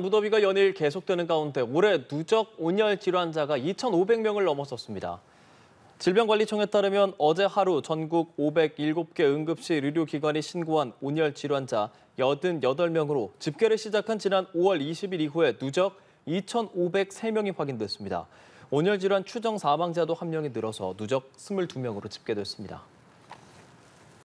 무더위가 연일 계속되는 가운데 올해 누적 온열 질환자가 2,500명을 넘어섰습니다. 질병관리청에 따르면 어제 하루 전국 507개 응급실 의료기관이 신고한 온열 질환자 88명으로 집계를 시작한 지난 5월 20일 이후에 누적 2,503명이 확인됐습니다. 온열 질환 추정 사망자도 한 명이 늘어서 누적 22명으로 집계됐습니다.